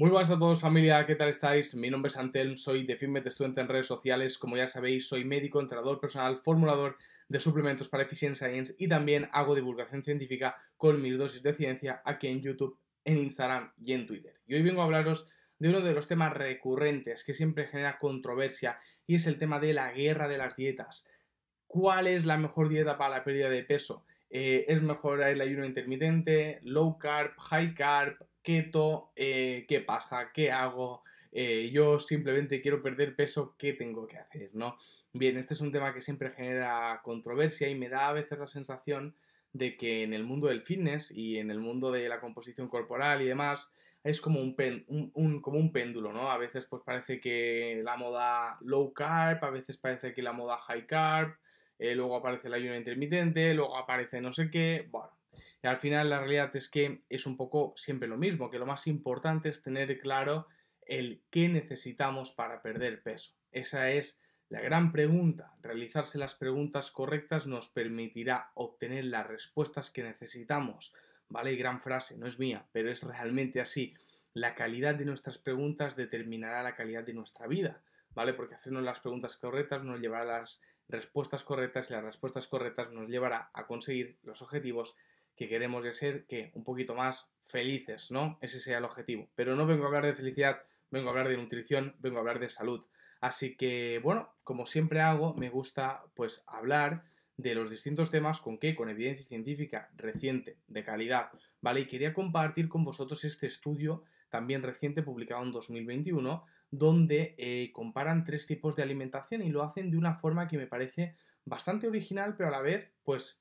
Muy buenas a todos familia, ¿qué tal estáis? Mi nombre es Antel, soy de Fitmet Student en redes sociales, como ya sabéis soy médico, entrenador personal, formulador de suplementos para Efficient Science y también hago divulgación científica con mis dosis de ciencia aquí en YouTube, en Instagram y en Twitter. Y hoy vengo a hablaros de uno de los temas recurrentes que siempre genera controversia y es el tema de la guerra de las dietas. ¿Cuál es la mejor dieta para la pérdida de peso? Eh, ¿Es mejor el ayuno intermitente, low carb, high carb, keto, eh, qué pasa, qué hago, eh, yo simplemente quiero perder peso, ¿qué tengo que hacer? ¿no? Bien, este es un tema que siempre genera controversia y me da a veces la sensación de que en el mundo del fitness y en el mundo de la composición corporal y demás, es como un, como un péndulo, ¿no? A veces pues parece que la moda low carb, a veces parece que la moda high carb, eh, luego aparece el ayuno intermitente, luego aparece no sé qué, bueno, y al final la realidad es que es un poco siempre lo mismo, que lo más importante es tener claro el qué necesitamos para perder peso. Esa es la gran pregunta. Realizarse las preguntas correctas nos permitirá obtener las respuestas que necesitamos. ¿Vale? Gran frase, no es mía, pero es realmente así. La calidad de nuestras preguntas determinará la calidad de nuestra vida. ¿Vale? Porque hacernos las preguntas correctas nos llevará a las respuestas correctas y las respuestas correctas nos llevará a conseguir los objetivos que queremos de ser que un poquito más felices, ¿no? Ese sea el objetivo. Pero no vengo a hablar de felicidad, vengo a hablar de nutrición, vengo a hablar de salud. Así que, bueno, como siempre hago, me gusta pues hablar de los distintos temas con qué, con evidencia científica reciente, de calidad, ¿vale? Y quería compartir con vosotros este estudio también reciente publicado en 2021, donde eh, comparan tres tipos de alimentación y lo hacen de una forma que me parece bastante original, pero a la vez, pues,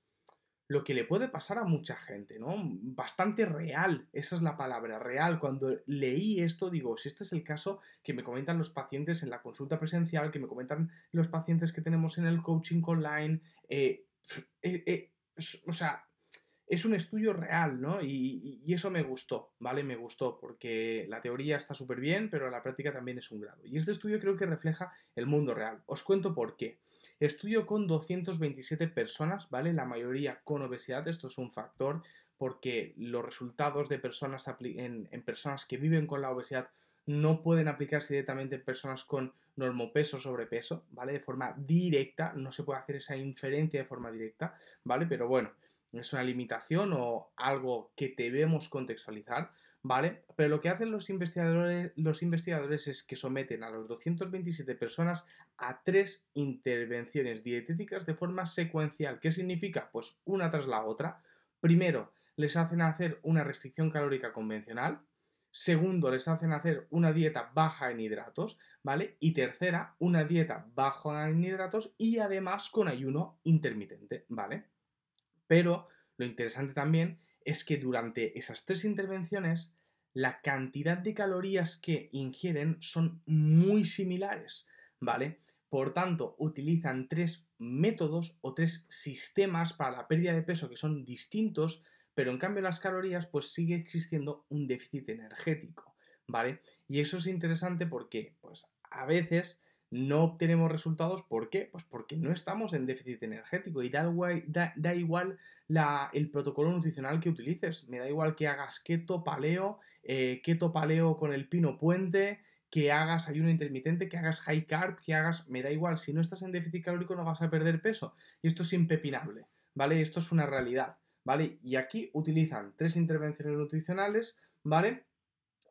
lo que le puede pasar a mucha gente, ¿no? Bastante real, esa es la palabra, real. Cuando leí esto, digo, si este es el caso que me comentan los pacientes en la consulta presencial, que me comentan los pacientes que tenemos en el coaching online, eh, eh, eh, o sea, es un estudio real, ¿no? Y, y, eso me gustó, ¿vale? Me gustó, porque la teoría está súper bien, pero la práctica también es un grado. Y este estudio creo que refleja el mundo real. Os cuento por qué. Estudio con 227 personas, ¿vale? La mayoría con obesidad, esto es un factor porque los resultados de personas en, personas que viven con la obesidad no pueden aplicarse directamente en personas con normopeso o sobrepeso, ¿vale? De forma directa, no se puede hacer esa inferencia de forma directa, ¿vale? Pero bueno, es una limitación o algo que debemos contextualizar. ¿vale? Pero lo que hacen los investigadores, los investigadores es que someten a los 227 personas a tres intervenciones dietéticas de forma secuencial. ¿Qué significa? Pues una tras la otra. Primero, les hacen hacer una restricción calórica convencional. Segundo, les hacen hacer una dieta baja en hidratos, ¿vale? Y tercera, una dieta baja en hidratos y además con ayuno intermitente, ¿vale? Pero lo interesante también es que durante esas tres intervenciones la cantidad de calorías que ingieren son muy similares, ¿vale? Por tanto, utilizan tres métodos o tres sistemas para la pérdida de peso que son distintos, pero en cambio las calorías pues sigue existiendo un déficit energético, ¿vale? Y eso es interesante porque pues a veces no obtenemos resultados. ¿Por qué? Pues porque no estamos en déficit energético y da igual, da, igual el protocolo nutricional que utilices. Me da igual que hagas keto, paleo, eh, keto, paleo con el pino puente, que hagas ayuno intermitente, que hagas high carb, que hagas... Me da igual, si no estás en déficit calórico no vas a perder peso. Y esto es impepinable, ¿vale? Esto es una realidad, ¿vale? Y aquí utilizan tres intervenciones nutricionales, ¿vale?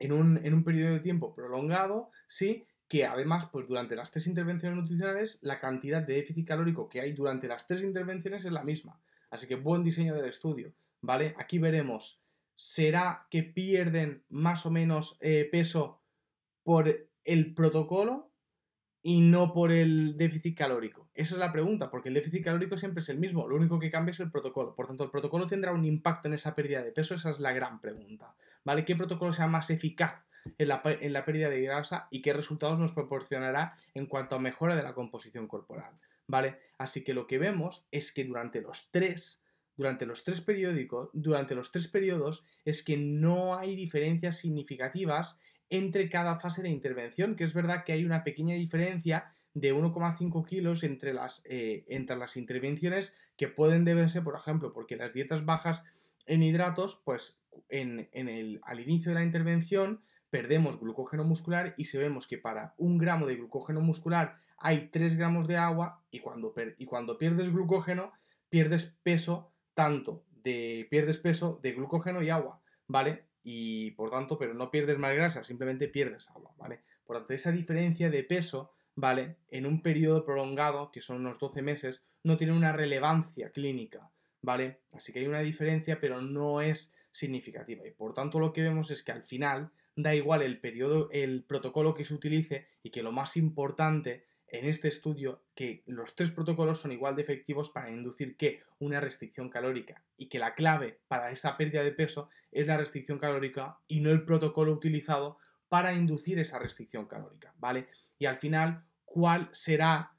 En un, en un periodo de tiempo prolongado, ¿sí? que además, pues durante las tres intervenciones nutricionales, la cantidad de déficit calórico que hay durante las tres intervenciones es la misma. Así que buen diseño del estudio, ¿vale? Aquí veremos, ¿será que pierden más o menos eh, peso por el protocolo y no por el déficit calórico? Esa es la pregunta, porque el déficit calórico siempre es el mismo, lo único que cambia es el protocolo. Por tanto, ¿el protocolo tendrá un impacto en esa pérdida de peso? Esa es la gran pregunta, ¿vale? ¿Qué protocolo sea más eficaz en la, pérdida de grasa y qué resultados nos proporcionará en cuanto a mejora de la composición corporal. ¿Vale? Así que lo que vemos es que durante los tres, durante los tres periódicos, durante los tres periodos, es que no hay diferencias significativas entre cada fase de intervención, que es verdad que hay una pequeña diferencia de 1,5 kilos entre las, eh, entre las intervenciones que pueden deberse, por ejemplo, porque las dietas bajas en hidratos, pues en, al inicio de la intervención perdemos glucógeno muscular y sabemos vemos que para un gramo de glucógeno muscular hay 3 gramos de agua y cuando, y cuando pierdes glucógeno pierdes peso tanto de pierdes peso de glucógeno y agua, ¿vale? Y por tanto, pero no pierdes más grasa, simplemente pierdes agua, ¿vale? Por tanto, esa diferencia de peso, ¿vale? En un periodo prolongado, que son unos 12 meses, no tiene una relevancia clínica, ¿vale? Así que hay una diferencia, pero no es significativa. Y por tanto, lo que vemos es que al final da igual el periodo, el protocolo que se utilice y que lo más importante en este estudio que los tres protocolos son igual de efectivos para inducir que una restricción calórica y que la clave para esa pérdida de peso es la restricción calórica y no el protocolo utilizado para inducir esa restricción calórica, ¿vale? Y al final, ¿cuál será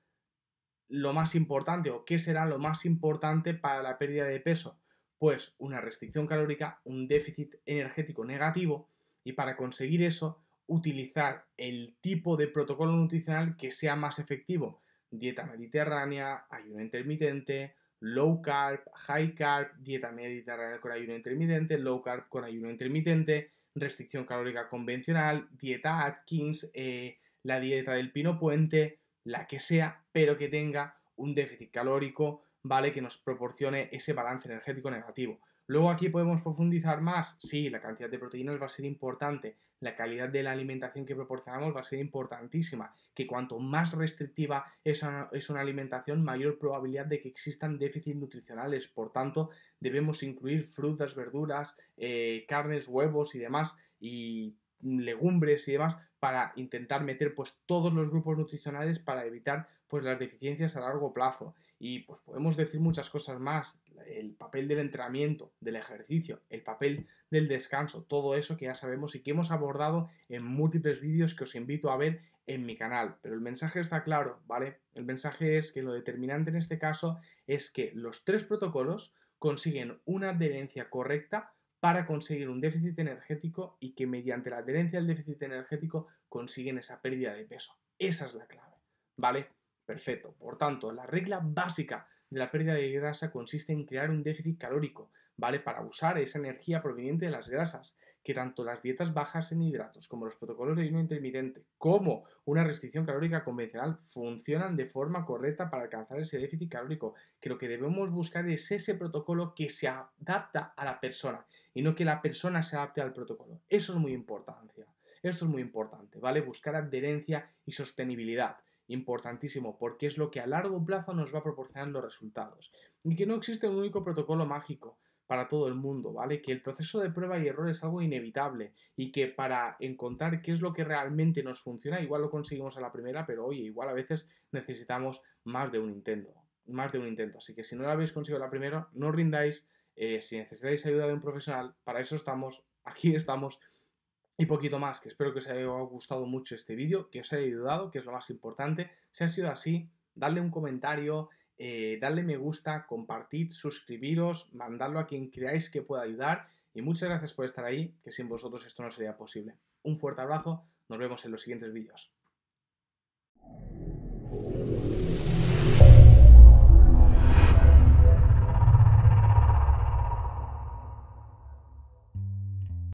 lo más importante o qué será lo más importante para la pérdida de peso? Pues una restricción calórica, un déficit energético negativo y para conseguir eso utilizar el tipo de protocolo nutricional que sea más efectivo. Dieta mediterránea, ayuno intermitente, low carb, high carb, dieta mediterránea con ayuno intermitente, low carb con ayuno intermitente, restricción calórica convencional, dieta Atkins, eh, la dieta del pino puente, la que sea, pero que tenga un déficit calórico, ¿vale? Que nos proporcione ese balance energético negativo. Luego aquí podemos profundizar más. Sí, la cantidad de proteínas va a ser importante, la calidad de la alimentación que proporcionamos va a ser importantísima, que cuanto más restrictiva es una, alimentación, mayor probabilidad de que existan déficits nutricionales. Por tanto, debemos incluir frutas, verduras, eh, carnes, huevos y demás. Y legumbres y demás para intentar meter pues todos los grupos nutricionales para evitar pues las deficiencias a largo plazo y pues podemos decir muchas cosas más el papel del entrenamiento del ejercicio el papel del descanso todo eso que ya sabemos y que hemos abordado en múltiples vídeos que os invito a ver en mi canal pero el mensaje está claro vale el mensaje es que lo determinante en este caso es que los tres protocolos consiguen una adherencia correcta para conseguir un déficit energético y que mediante la adherencia al déficit energético consiguen esa pérdida de peso. Esa es la clave, ¿vale? Perfecto. Por tanto, la regla básica de la pérdida de grasa consiste en crear un déficit calórico, ¿vale? Para usar esa energía proveniente de las grasas que tanto las dietas bajas en hidratos como los protocolos de ayuno intermitente como una restricción calórica convencional funcionan de forma correcta para alcanzar ese déficit calórico, que lo que debemos buscar es ese protocolo que se adapta a la persona y no que la persona se adapte al protocolo. Eso es muy importante. Esto es muy importante, ¿vale? Buscar adherencia y sostenibilidad importantísimo, porque es lo que a largo plazo nos va a proporcionar los resultados. Y que no existe un único protocolo mágico para todo el mundo, ¿vale? Que el proceso de prueba y error es algo inevitable y que para encontrar qué es lo que realmente nos funciona, igual lo conseguimos a la primera, pero oye, igual a veces necesitamos más de un intento, más de un intento. Así que si no lo habéis conseguido a la primera, no rindáis, eh, si necesitáis ayuda de un profesional, para eso estamos, aquí estamos y poquito más, que espero que os haya gustado mucho este vídeo, que os haya ayudado, que es lo más importante. Si ha sido así, darle un comentario, eh, darle me gusta, compartid, suscribiros, mandarlo a quien creáis que pueda ayudar y muchas gracias por estar ahí, que sin vosotros esto no sería posible. Un fuerte abrazo, nos vemos en los siguientes vídeos.